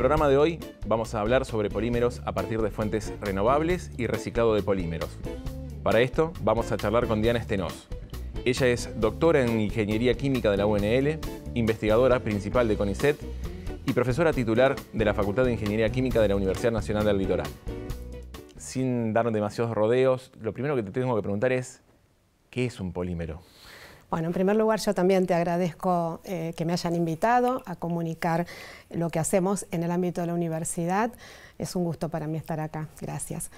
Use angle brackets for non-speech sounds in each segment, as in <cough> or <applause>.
programa de hoy vamos a hablar sobre polímeros a partir de fuentes renovables y reciclado de polímeros. Para esto vamos a charlar con Diana Estenos. Ella es doctora en Ingeniería Química de la UNL, investigadora principal de CONICET y profesora titular de la Facultad de Ingeniería Química de la Universidad Nacional del Litoral. Sin dar demasiados rodeos, lo primero que te tengo que preguntar es, ¿qué es un polímero? Bueno, en primer lugar yo también te agradezco eh, que me hayan invitado a comunicar lo que hacemos en el ámbito de la universidad. Es un gusto para mí estar acá. Gracias.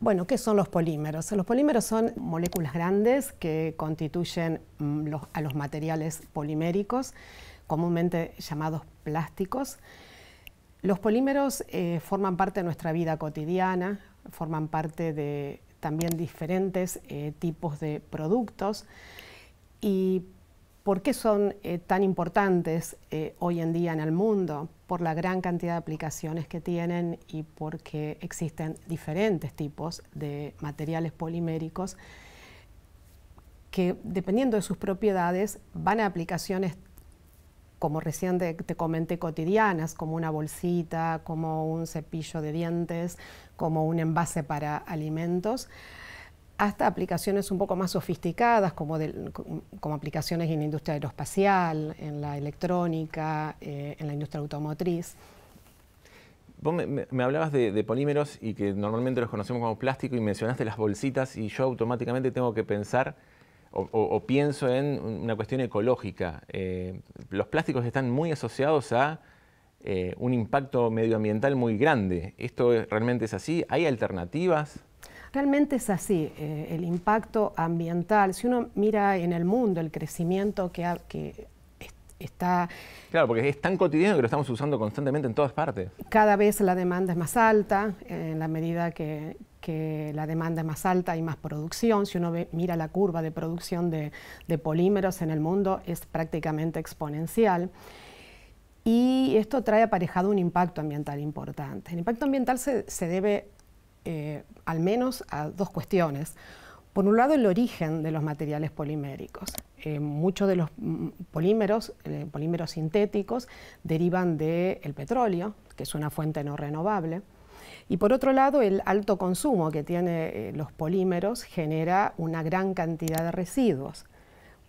Bueno, ¿qué son los polímeros? Los polímeros son moléculas grandes que constituyen mm, a los materiales poliméricos, comúnmente llamados plásticos. Los polímeros eh, forman parte de nuestra vida cotidiana, forman parte de también diferentes eh, tipos de productos. ¿Y por qué son eh, tan importantes eh, hoy en día en el mundo? Por la gran cantidad de aplicaciones que tienen y porque existen diferentes tipos de materiales poliméricos que dependiendo de sus propiedades van a aplicaciones como recién te, comenté, cotidianas, como una bolsita, como un cepillo de dientes, como un envase para alimentos, hasta aplicaciones un poco más sofisticadas, como, como aplicaciones en la industria aeroespacial, en la electrónica, eh, en la industria automotriz. Vos me, hablabas de, polímeros y que normalmente los conocemos como plástico y mencionaste las bolsitas y yo automáticamente tengo que pensar o, pienso en una cuestión ecológica. Eh, los plásticos están muy asociados a eh, un impacto medioambiental muy grande. ¿Esto realmente es así? ¿Hay alternativas? Realmente es así, eh, el impacto ambiental, si uno mira en el mundo el crecimiento que, está... Claro, porque es tan cotidiano que lo estamos usando constantemente en todas partes. Cada vez la demanda es más alta, en la medida que, la demanda es más alta hay más producción. Si uno mira la curva de producción de, polímeros en el mundo, es prácticamente exponencial. Y esto trae aparejado un impacto ambiental importante. El impacto ambiental se, se debe eh, al menos a dos cuestiones. Por un lado, el origen de los materiales poliméricos. Eh, muchos de los mm, polímeros, eh, polímeros sintéticos, derivan del petróleo, que es una fuente no renovable. Y por otro lado, el alto consumo que tienen los polímeros genera una gran cantidad de residuos.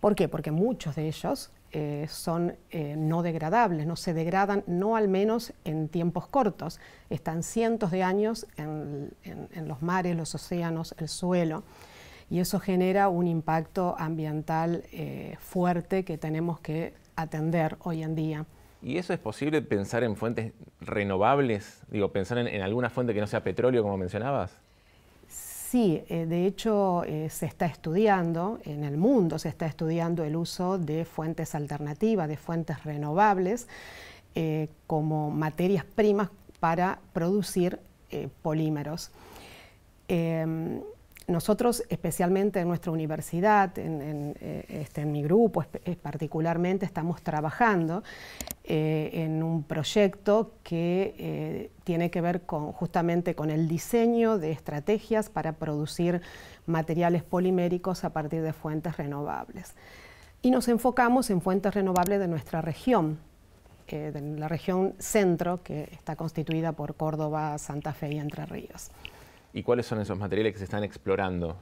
¿Por qué? Porque muchos de ellos eh, son eh, no degradables, no se degradan, no al menos en tiempos cortos. Están cientos de años en, los mares, los océanos, el suelo, y eso genera un impacto ambiental eh, fuerte que tenemos que atender hoy en día. ¿Y eso es posible pensar en fuentes renovables? Digo, pensar en alguna fuente que no sea petróleo, como mencionabas. Sí, eh, de hecho eh, se está estudiando, en el mundo se está estudiando el uso de fuentes alternativas, de fuentes renovables, eh, como materias primas para producir polímeros. Em, nosotros, especialmente en nuestra universidad, en, eh, este, mi grupo eh, particularmente, estamos trabajando eh, en un proyecto que tiene que ver justamente con el diseño de estrategias para producir materiales poliméricos a partir de fuentes renovables. Y nos enfocamos en fuentes renovables de nuestra región, de la región centro, que está constituida por Córdoba, Santa Fe y Entre Ríos. ¿Y cuáles son esos materiales que se están explorando?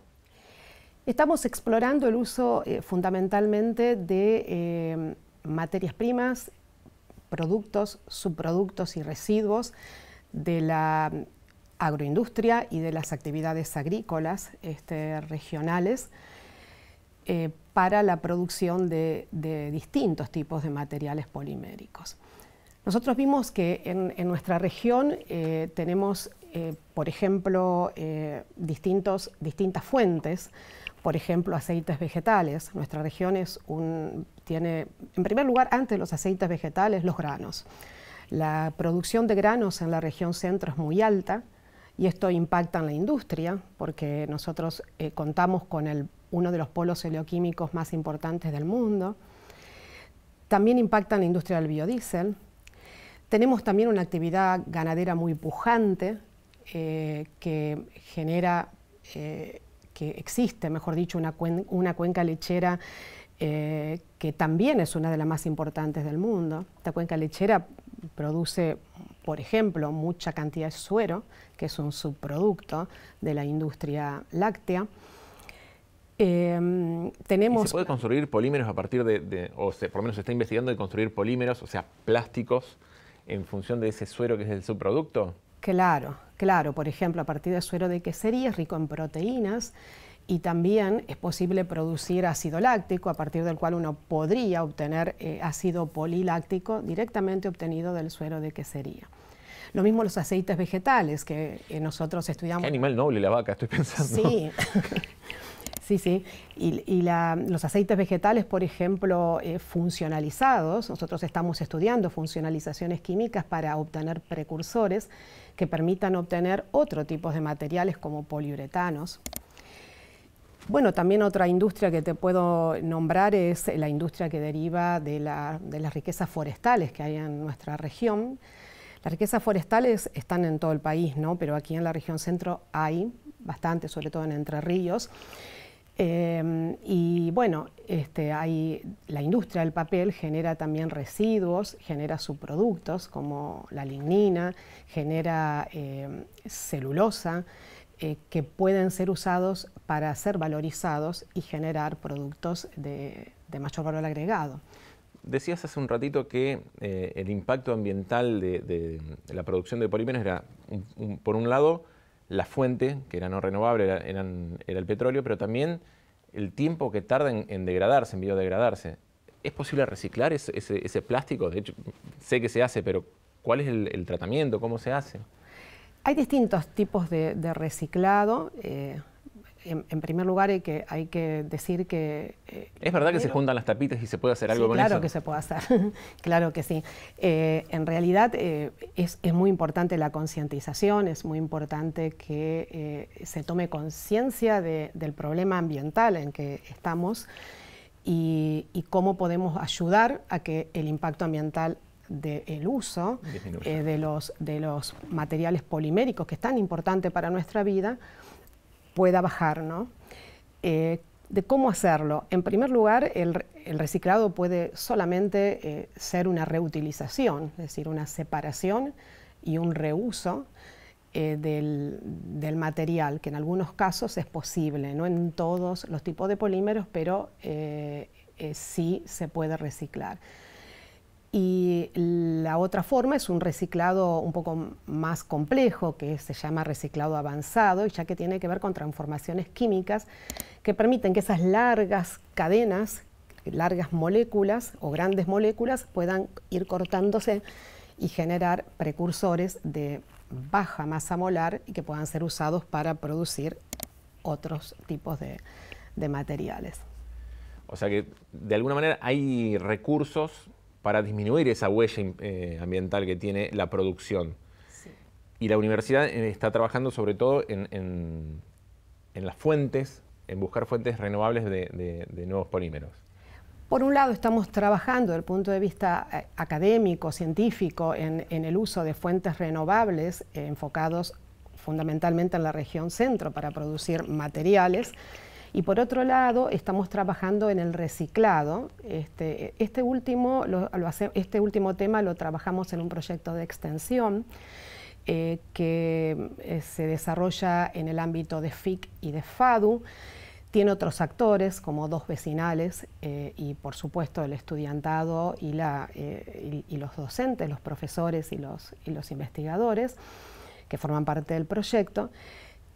Estamos explorando el uso eh, fundamentalmente de eh, materias primas, productos, subproductos y residuos de la mm, agroindustria y de las actividades agrícolas este, regionales eh, para la producción de, distintos tipos de materiales poliméricos. Nosotros vimos que en, nuestra región tenemos eh, por ejemplo, eh, distintas fuentes, por ejemplo, aceites vegetales. Nuestra región tiene, en primer lugar, antes los aceites vegetales, los granos. La producción de granos en la región centro es muy alta y esto impacta en la industria porque nosotros eh, contamos con uno de los polos helioquímicos más importantes del mundo. También impacta en la industria del biodiesel. Tenemos también una actividad ganadera muy pujante, eh, que genera, eh, que existe, mejor dicho, una, cuenca lechera eh, que también es una de las más importantes del mundo. Esta cuenca lechera produce, por ejemplo, mucha cantidad de suero, que es un subproducto de la industria láctea. Em, tenemos... ¿Se puede construir polímeros a partir de, o por lo menos se está investigando de construir polímeros, o sea, plásticos, en función de ese suero que es el subproducto? Claro, claro. Por ejemplo, a partir del suero de quesería es rico en proteínas y también es posible producir ácido láctico, a partir del cual uno podría obtener eh, ácido poliláctico directamente obtenido del suero de quesería. Lo mismo los aceites vegetales que eh, nosotros estudiamos. Qué animal noble la vaca, estoy pensando. Sí. <laughs> Sí, sí. Y, los aceites vegetales, por ejemplo, eh, funcionalizados, nosotros estamos estudiando funcionalizaciones químicas para obtener precursores que permitan obtener otro tipo de materiales como poliuretanos. Bueno, también otra industria que te puedo nombrar es la industria que deriva de, las riquezas forestales que hay en nuestra región. Las riquezas forestales están en todo el país, ¿no? pero aquí en la región centro hay bastante, sobre todo en Entre Ríos. Em, y bueno, este, hay, la industria del papel genera también residuos, genera subproductos como la lignina, genera em, celulosa, eh, que pueden ser usados para ser valorizados y generar productos de, mayor valor agregado. Decías hace un ratito que eh, el impacto ambiental de, la producción de polímeros era, por un lado, la fuente, que era no renovable, era, el petróleo, pero también el tiempo que tarda en, degradarse, en biodegradarse. ¿Es posible reciclar ese, plástico? De hecho, sé que se hace, pero ¿cuál es el, tratamiento? ¿Cómo se hace? Hay distintos tipos de, reciclado. Eh, en, primer lugar hay que, decir que... Eh, ¿Es verdad que se juntan las tapitas y se puede hacer algo con claro eso? Claro que se puede hacer, <laughs> claro que sí. Eh, en realidad eh, es, muy importante la concientización, es muy importante que se tome conciencia del problema ambiental en que estamos y, cómo podemos ayudar a que el impacto ambiental del uso de, los, de los materiales poliméricos, que es tan importante para nuestra vida, pueda bajar, eh, de cómo hacerlo. En primer lugar, el, reciclado puede solamente eh, ser una reutilización, es decir, una separación y un reuso eh, del, material, que en algunos casos es posible, no en todos los tipos de polímeros, pero sí se puede reciclar. Y la otra forma es un reciclado un poco más complejo, que se llama reciclado avanzado, y ya que tiene que ver con transformaciones químicas que permiten que esas largas cadenas, largas moléculas o grandes moléculas puedan ir cortándose y generar precursores de baja masa molar y que puedan ser usados para producir otros tipos de, de materiales. O sea que de alguna manera hay recursos para disminuir esa huella eh, ambiental que tiene la producción. Y la universidad eh, está trabajando sobre todo en, las fuentes, en buscar fuentes renovables de, nuevos polímeros. Por un lado, estamos trabajando desde el punto de vista eh, académico, científico, en, el uso de fuentes renovables enfocados fundamentalmente en la región centro para producir materiales. Y por otro lado, estamos trabajando en el reciclado. Este, este último, este último tema lo trabajamos en un proyecto de extensión. Eh, que eh, se desarrolla en el ámbito de FIC y de FADU. Tiene otros actores como dos vecinales eh, y por supuesto el estudiantado y, los docentes, los profesores y los, y los investigadores que forman parte del proyecto.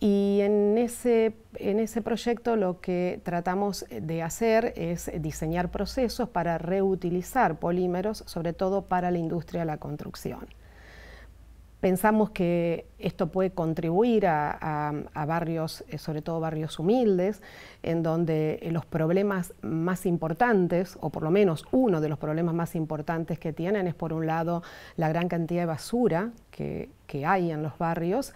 Y en ese, en ese proyecto lo que tratamos de hacer es diseñar procesos para reutilizar polímeros, sobre todo para la industria de la construcción. Pensamos que esto puede contribuir a, barrios, eh, sobre todo barrios humildes, en donde los problemas más importantes, o por lo menos uno de los problemas más importantes que tienen, es por un lado la gran cantidad de basura que, que hay en los barrios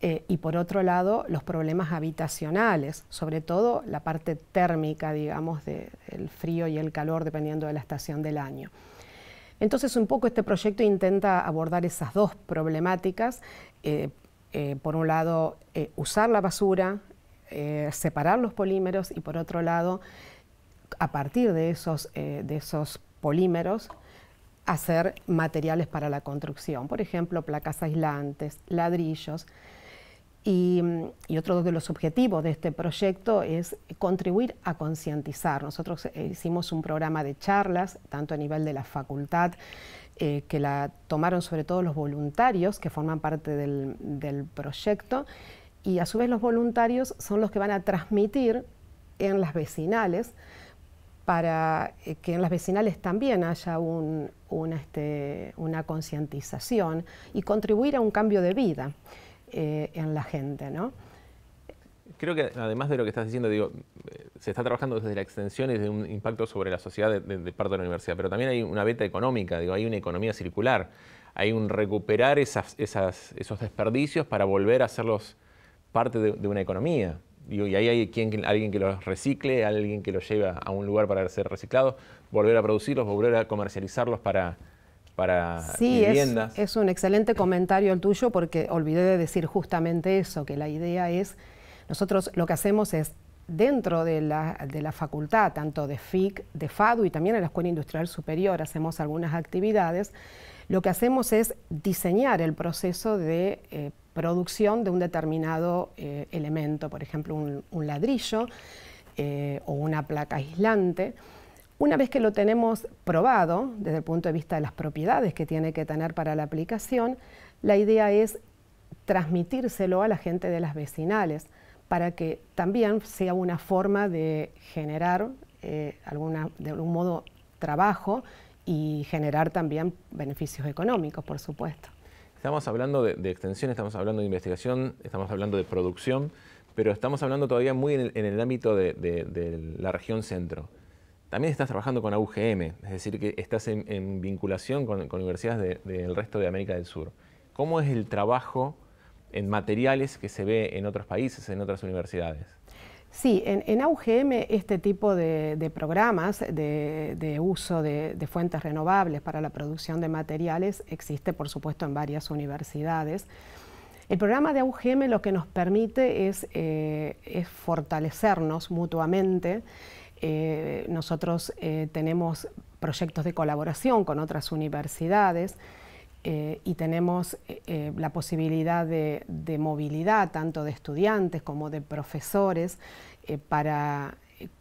eh, y por otro lado los problemas habitacionales, sobre todo la parte térmica, digamos, del frío y el calor dependiendo de la estación del año. Entonces un poco este proyecto intenta abordar esas dos problemáticas, eh, eh, por un lado usar la basura, separar los polímeros y por otro lado, a partir de esos polímeros, hacer materiales para la construcción, por ejemplo, placas aislantes, ladrillos, Mm, y, otro de los objetivos de este proyecto es contribuir a concientizar. Nosotros eh, hicimos un programa de charlas, tanto a nivel de la facultad, eh, que la tomaron sobre todo los voluntarios que forman parte del, proyecto, y a su vez los voluntarios son los que van a transmitir en las vecinales para eh, que en las vecinales también haya este, una concientización y contribuir a un cambio de vida. Eh, en la gente, ¿no? Creo que además de lo que estás diciendo, digo, eh, se está trabajando desde la extensión y desde un impacto sobre la sociedad de, parte de la universidad, pero también hay una beta económica, digo, hay una economía circular, hay un recuperar esos desperdicios para volver a hacerlos parte de, una economía. y ahí hay alguien que los recicle, alguien que los lleva a un lugar para ser reciclados, volver a producirlos, volver a comercializarlos para, para sí, Es, es un excelente comentario el tuyo porque olvidé de decir justamente eso, que la idea es, nosotros lo que hacemos es dentro de la, de la, facultad, tanto de FIC, de FADU y también en la Escuela Industrial Superior, hacemos algunas actividades, lo que hacemos es diseñar el proceso de eh, producción de un determinado eh, elemento, por ejemplo, un, ladrillo eh, o una placa aislante. Una vez que lo tenemos probado, desde el punto de vista de las propiedades que tiene que tener para la aplicación, la idea es transmitírselo a la gente de las vecinales para que también sea una forma de generar eh, de algún modo trabajo y generar también beneficios económicos, por supuesto. Estamos hablando de, extensión, estamos hablando de investigación, estamos hablando de producción, pero estamos hablando todavía muy en el, ámbito de, la región centro también estás trabajando con AUGM, es decir, que estás en, vinculación con, universidades del resto de América del Sur. ¿Cómo es el trabajo en materiales que se ve en otros países, en otras universidades? Sí, en, AUGM este tipo de, programas de, uso de, fuentes renovables para la producción de materiales existe, por supuesto, en varias universidades. El programa de AUGM lo que nos permite es eh, fortalecernos mutuamente eh, nosotros eh, tenemos proyectos de colaboración con otras universidades eh, y tenemos la posibilidad de, movilidad tanto de estudiantes como de profesores para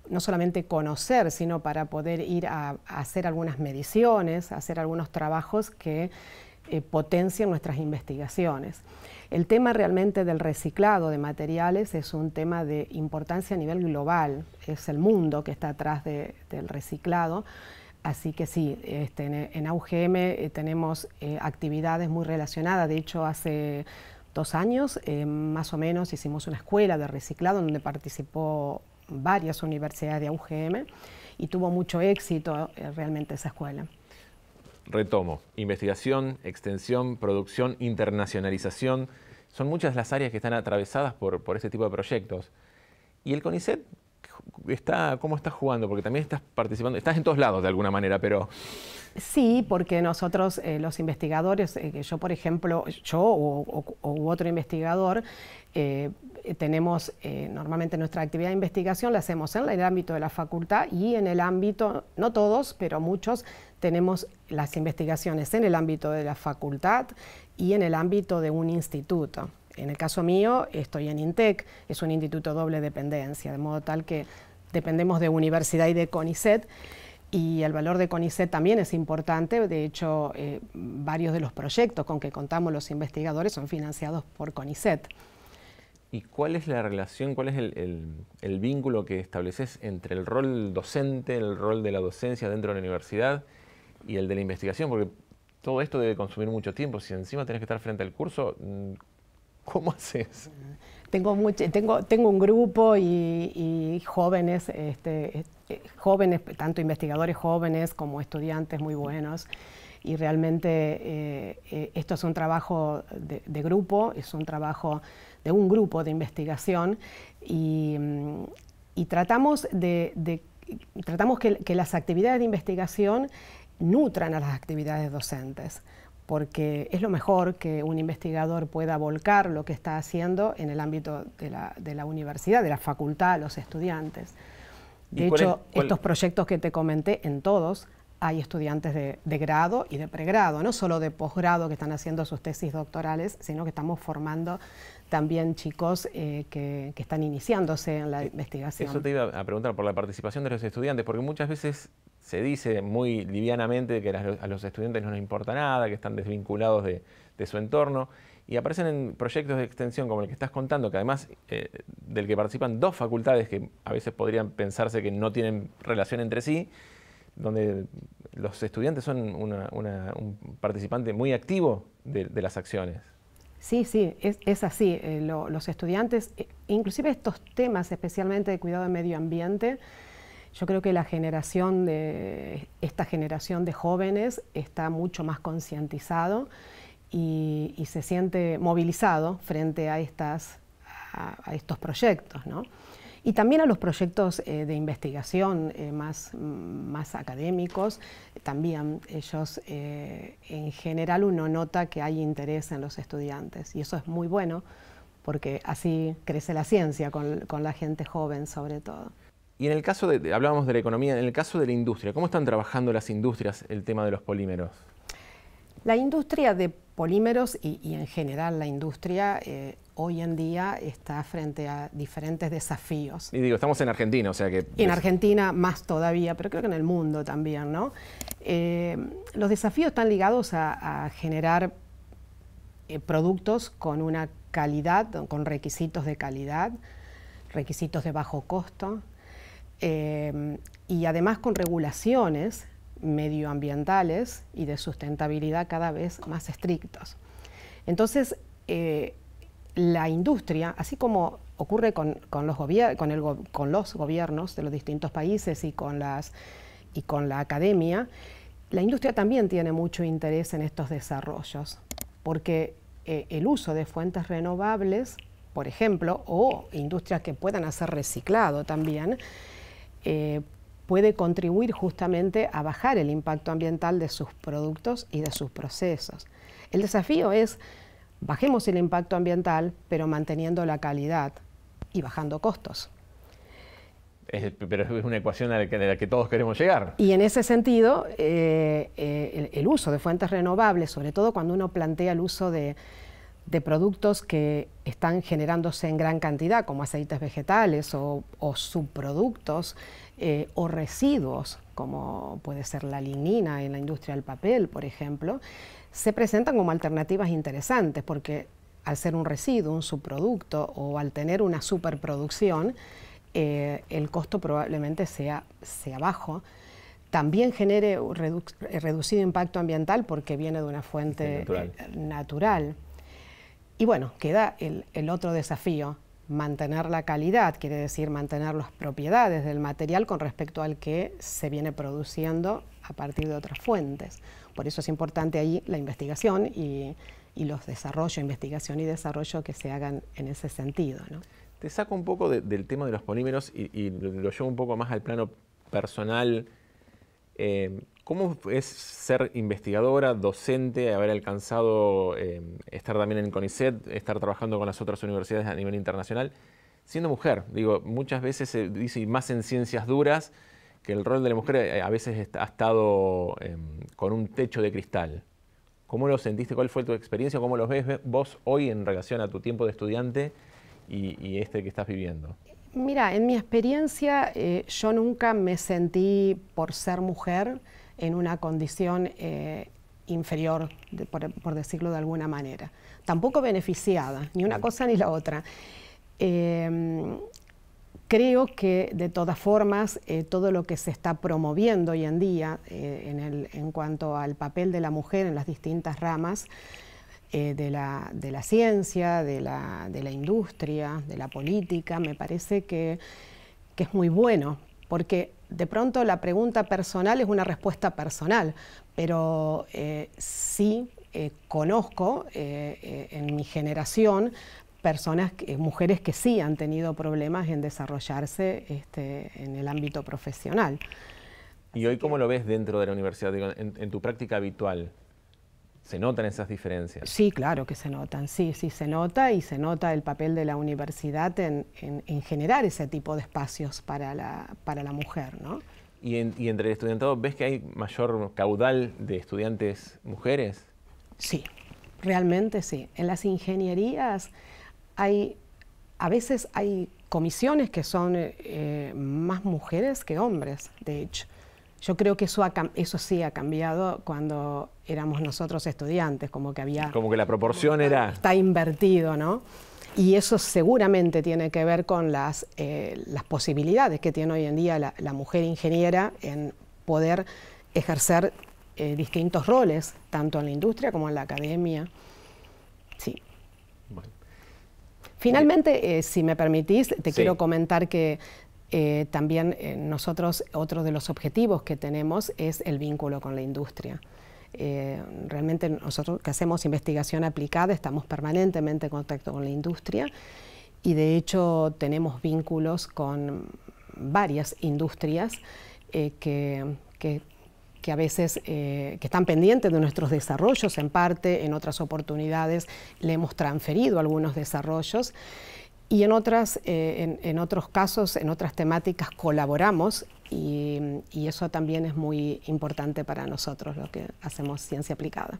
no solamente conocer, sino para poder ir a hacer algunas mediciones, hacer algunos trabajos que eh, potencia nuestras investigaciones. El tema realmente del reciclado de materiales es un tema de importancia a nivel global, es el mundo que está atrás del reciclado. Así que sí, este, en, AUGM eh, tenemos eh, actividades muy relacionadas. De hecho, hace dos años más o menos hicimos una escuela de reciclado donde participó varias universidades de AUGM y tuvo mucho éxito realmente esa escuela. Retomo, investigación, extensión, producción, internacionalización, son muchas las áreas que están atravesadas por, por este tipo de proyectos. Y el CONICET está, ¿cómo estás jugando? Porque también estás participando, estás en todos lados de alguna manera, pero... Sí, porque nosotros, eh, los investigadores, eh, que yo por ejemplo, yo u otro investigador, eh, tenemos normalmente nuestra actividad de investigación, la hacemos en el ámbito de la facultad y en el ámbito, no todos, pero muchos, tenemos las investigaciones en el ámbito de la facultad y en el ámbito de un instituto. En el caso mío, estoy en INTEC, es un instituto doble dependencia, de modo tal que dependemos de universidad y de CONICET. Y el valor de CONICET también es importante, de hecho eh, varios de los proyectos con que contamos los investigadores son financiados por CONICET. ¿Y cuál es la relación, cuál es el, el, vínculo que estableces entre el rol docente, el rol de la docencia dentro de la universidad y el de la investigación? Porque todo esto debe consumir mucho tiempo. Si encima tenés que estar frente al curso, mm, ¿Cómo haces? Tengo, un grupo y, jóvenes, este, eh, jóvenes, tanto investigadores jóvenes como estudiantes muy buenos. Y realmente eh, eh, esto es un trabajo de, grupo, es un trabajo de un grupo de investigación y, tratamos, de, tratamos que las actividades de investigación nutran a las actividades docentes porque es lo mejor que un investigador pueda volcar lo que está haciendo en el ámbito de la, universidad, de la facultad, los estudiantes. De hecho, estos proyectos que te comenté, en todos hay estudiantes de, de grado y de pregrado, no solo de posgrado que están haciendo sus tesis doctorales, sino que estamos formando también chicos eh, que, que, están iniciándose en la eh, investigación. Eso te iba a preguntar por la participación de los estudiantes, porque muchas veces se dice muy livianamente que a los estudiantes no les importa nada, que están desvinculados de, su entorno. Y aparecen en proyectos de extensión como el que estás contando, que además eh, del que participan dos facultades que a veces podrían pensarse que no tienen relación entre sí, donde los estudiantes son un participante muy activo de, las acciones. Sí, sí, es, así. Eh, los estudiantes, eh, inclusive estos temas especialmente de cuidado del medio ambiente, yo creo que la generación de, esta generación de jóvenes está mucho más concientizado y, se siente movilizado frente a, estos proyectos. ¿no? y también a los proyectos eh, de investigación eh, más, académicos. También ellos, eh, en general, uno nota que hay interés en los estudiantes y eso es muy bueno porque así crece la ciencia con la gente joven sobre todo. Y en el caso de, hablábamos de la economía, en el caso de la industria, ¿cómo están trabajando las industrias el tema de los polímeros? La industria de polímeros y, en general la industria eh, hoy en día está frente a diferentes desafíos. Y digo, estamos en Argentina, o sea que... En Argentina más todavía, pero creo que en el mundo también, ¿no? Eh, los desafíos están ligados a, generar eh, productos con una calidad, con requisitos de calidad, requisitos de bajo costo, Em, y además con regulaciones medioambientales y de sustentabilidad cada vez más estrictos Entonces, eh, la industria, así como ocurre con, con, los con, el con, los gobiernos de los distintos países y con, las, y con la academia, la industria también tiene mucho interés en estos desarrollos, porque eh, el uso de fuentes renovables, por ejemplo, o industrias que puedan hacer reciclado también, eh, puede contribuir justamente a bajar el impacto ambiental de sus productos y de sus procesos. El desafío es bajemos el impacto ambiental, pero manteniendo la calidad y bajando costos. pero es una ecuación a la, que, todos queremos llegar. Y en ese sentido, eh, eh, el, uso de fuentes renovables, sobre todo cuando uno plantea el uso de, de productos que están generándose en gran cantidad, como aceites vegetales o, subproductos eh, o residuos, como puede ser la lignina en la industria del papel, por ejemplo, se presentan como alternativas interesantes, porque al ser un residuo, un subproducto o al tener una superproducción, eh, el costo probablemente sea, sea bajo también genere reducido impacto ambiental porque viene de una fuente natural. Y bueno, queda el, otro desafío, mantener la calidad, quiere decir mantener las propiedades del material con respecto al que se viene produciendo a partir de otras fuentes. Por eso es importante ahí la investigación y, los desarrollos, investigación y desarrollo que se hagan en ese sentido. Te saco un poco del tema de los polímeros y, lo llevo un poco más al plano personal. Eh, ¿Cómo es ser investigadora, docente, haber alcanzado em, estar también en CONICET, estar trabajando con las otras universidades a nivel internacional, siendo mujer? Digo, muchas veces se dice, y más en ciencias duras, que el rol de la mujer eh, a veces ha estado em, con un techo de cristal. ¿Cómo lo sentiste? ¿Cuál fue tu experiencia? ¿Cómo lo ves vos hoy en relación a tu tiempo de estudiante y, este que estás viviendo? Mira, en mi experiencia eh, yo nunca me sentí por ser mujer en una condición eh, inferior, por, decirlo de alguna manera. Tampoco beneficiada, ni una cosa ni la otra. Em, creo que de todas formas eh, todo lo que se está promoviendo hoy en día eh, en, en, cuanto al papel de la mujer en las distintas ramas de la, de, la, ciencia, de la, de la industria, de la política, me parece que que es muy bueno, porque de pronto la pregunta personal es una respuesta personal, pero eh, sí eh, conozco eh, en mi generación personas, mujeres que sí han tenido problemas en desarrollarse este, en el ámbito profesional. ¿Y hoy cómo lo ves dentro de la universidad, en tu práctica habitual? ¿Se notan esas diferencias? Sí, claro que se notan, sí, sí se nota y se nota el papel de la universidad en, generar ese tipo de espacios para la, mujer, ¿no? ¿Y, entre el estudiantado ves que hay mayor caudal de estudiantes mujeres? Sí, realmente sí. En las ingenierías hay, a veces hay comisiones que son eh, eh, más mujeres que hombres, de hecho. Yo creo que eso, eso sí ha cambiado cuando éramos nosotros estudiantes, como que había... Como que la proporción era... Está invertido, ¿no? Y eso seguramente tiene que ver con las, eh, las posibilidades que tiene hoy en día la, mujer ingeniera en poder ejercer eh, distintos roles, tanto en la industria como en la academia. Sí. Finalmente, eh, si me permitís, te quiero comentar que eh, también eh, nosotros, otro de los objetivos que tenemos es el vínculo con la industria. Eh, realmente nosotros que hacemos investigación aplicada estamos permanentemente en contacto con la industria y de hecho tenemos vínculos con varias industrias que, que, a veces están pendientes de nuestros desarrollos en parte, en otras oportunidades le hemos transferido algunos desarrollos. Y en, otras, eh, en, otros casos, en otras temáticas, colaboramos y, eso también es muy importante para nosotros, lo que hacemos ciencia aplicada.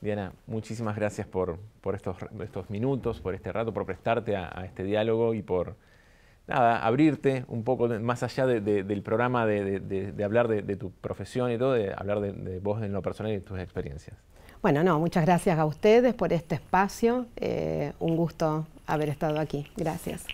Diana, muchísimas gracias por, estos, estos, minutos, por este rato, por prestarte a, este diálogo y por nada, abrirte un poco más allá del programa de, hablar de, tu profesión y todo, de hablar de, vos en lo personal y de tus experiencias. Bueno, no, muchas gracias a ustedes por este espacio. Eh, un gusto haber estado aquí. Gracias.